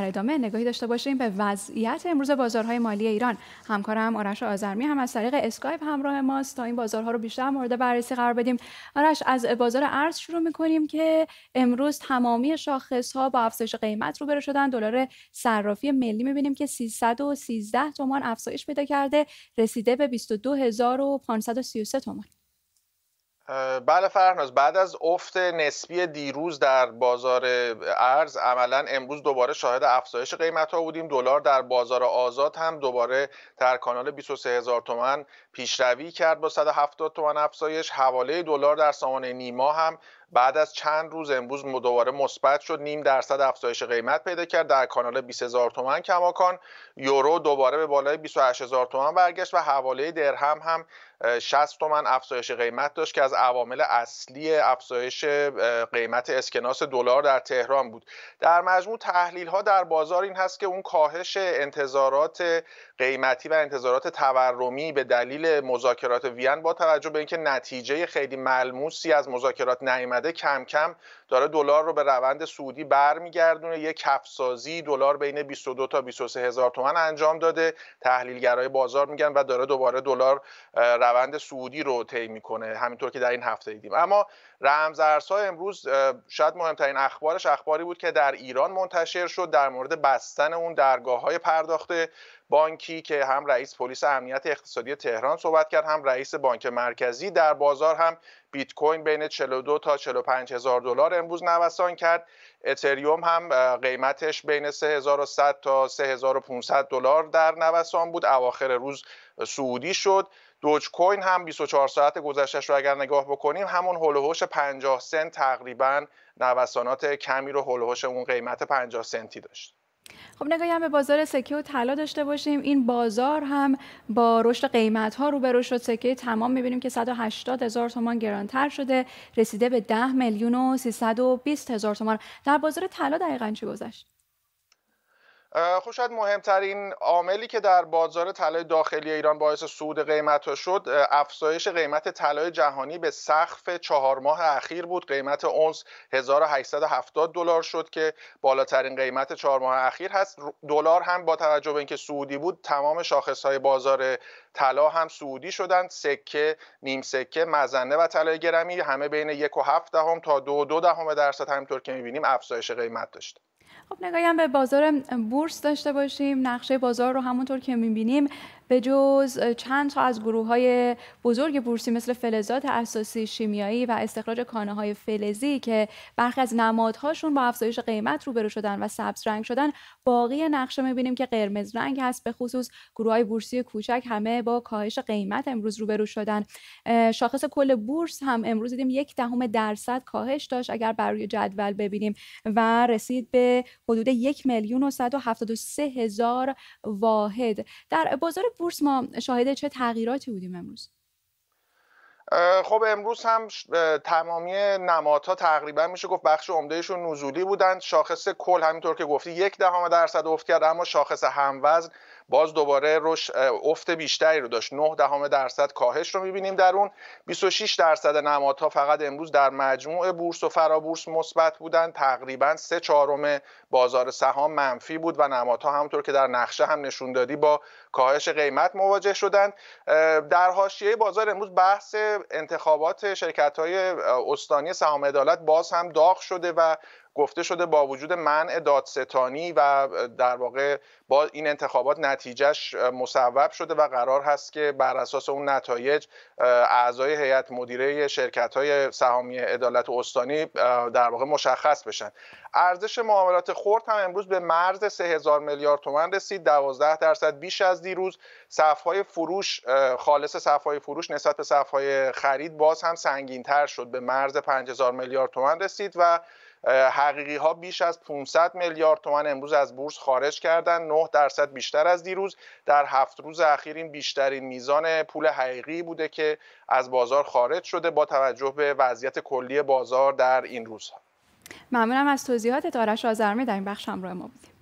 در ادامه نگاهی داشته باشیم به وضعیت امروز بازارهای مالی ایران همکارم آرش آزرمی هم از طریق اسکایپ همراه ماست تا این بازارها رو بیشتر مورد بررسی قرار بدیم آرش از بازار ارز شروع میکنیم که امروز تمامی شاخص ها با افزایش قیمت روبرو شدن دلار صرافی ملی میبینیم که 313 تومان افزایش پیدا کرده رسیده به 22533 تومان بله فرهناز بعد از افت نسبی دیروز در بازار ارز عملا امروز دوباره شاهد افزایش قیمت ها بودیم دلار در بازار آزاد هم دوباره در کانال 23 هزار تومن پیشروی کرد با 170 تومن افزایش حواله دلار در سامانه نیما هم بعد از چند روز امروز دوباره مثبت شد نیم درصد افزایش قیمت پیدا کرد در کانال 20000 تومان کماکان یورو دوباره به بالای 28000 تومان برگشت و حواله درهم هم 60 تومن افزایش قیمت داشت که از عوامل اصلی افزایش قیمت اسکناس دلار در تهران بود در مجموع تحلیل ها در بازار این هست که اون کاهش انتظارات قیمتی و انتظارات تورمی به دلیل مذاکرات وین با توجه به اینکه نتیجه خیلی ملموسی از مذاکرات نیامده کم کم داره دلار رو به روند سعودی برمیگردونه یه کفسازی دلار بین 22 تا 23 هزار تومن انجام داده تحلیلگرای بازار میگن و داره دوباره دلار روند سعودی رو طی میکنه همینطور که در این هفته دیدیم اما رمزارزها امروز شاید مهمترین اخبارش اخباری بود که در ایران منتشر شد در مورد بستن اون درگاه های پرداخت بانکی که هم رئیس پلیس امنیت اقتصادی تهران صحبت کرد هم رئیس بانک مرکزی در بازار هم بیت کوین بین 42 تا 45 هزار دلار امروز نوسان کرد اتریوم هم قیمتش بین 3100 تا 3500 دلار در نوسان بود اواخر روز سعودی شد دوج کوین هم 24 ساعت گذشتهش رو اگر نگاه بکنیم همون هولوهوش 50 سنت تقریبا نوسانات کمی رو هولوهوش اون قیمت 50 سنتی داشت خب نگاهی هم به بازار سکه و طلا داشته باشیم این بازار هم با رشد قیمت ها روبرو شد سکه تمام میبینیم که 180 هزار تومان گرانتر شده رسیده به 10 میلیون و 320 هزار تومان در بازار طلا دقیقا چی گذشت خب مهمترین عاملی که در بازار طلای داخلی ایران باعث صعود قیمت ها شد افزایش قیمت طلای جهانی به سقف چهار ماه اخیر بود قیمت اونس 1870 دلار شد که بالاترین قیمت چهار ماه اخیر هست دلار هم با توجه به اینکه سعودی بود تمام شاخص های بازار طلا هم سعودی شدند سکه نیم سکه مزنه و طلای گرمی همه بین یک و هفت دهم تا دو دو دهم درصد همینطور که میبینیم افزایش قیمت داشت خب نگاهیم به بازار بورس داشته باشیم نقشه بازار رو همونطور که میبینیم به جز چند تا از گروه های بزرگ بورسی مثل فلزات اساسی شیمیایی و استخراج کانه های فلزی که برخی از نمادهاشون با افزایش قیمت روبرو شدن و سبز رنگ شدن باقی نقشه میبینیم که قرمز رنگ هست به خصوص گروه های بورسی کوچک همه با کاهش قیمت امروز روبرو شدن شاخص کل بورس هم امروز دیدیم یک دهم درصد کاهش داشت اگر بر روی جدول ببینیم و رسید به حدود یک میلیون و سه هزار واحد در بازار بورس ما شاهد چه تغییراتی بودیم امروز خب امروز هم تمامی نمادها تقریبا میشه گفت بخش عمدهشون نزولی بودند شاخص کل همینطور که گفتی یک دهم درصد افت کرد اما شاخص هموزن باز دوباره رشد افت بیشتری رو داشت 9 دهم درصد کاهش رو میبینیم در اون 26 درصد نمادها فقط امروز در مجموع بورس و فرابورس مثبت بودن تقریبا 3 چهارم بازار سهام منفی بود و نمادها همونطور که در نقشه هم نشون دادی با کاهش قیمت مواجه شدن در حاشیه بازار امروز بحث انتخابات شرکت های استانی سهام عدالت باز هم داغ شده و گفته شده با وجود منع دادستانی و در واقع با این انتخابات نتیجهش مصوب شده و قرار هست که بر اساس اون نتایج اعضای هیئت مدیره شرکت های سهامی عدالت استانی در واقع مشخص بشن ارزش معاملات خرد هم امروز به مرز 3000 میلیارد تومان رسید 12 درصد بیش از دیروز صفهای فروش خالص صفهای فروش نسبت به صفهای خرید باز هم سنگین تر شد به مرز 5000 میلیارد تومان رسید و حقیقی ها بیش از 500 میلیارد تومن امروز از بورس خارج کردن 9 درصد بیشتر از دیروز در هفت روز اخیر این بیشترین میزان پول حقیقی بوده که از بازار خارج شده با توجه به وضعیت کلی بازار در این روزها ممنونم از توضیحات آرش آزرمی در این بخش همراه ما بودیم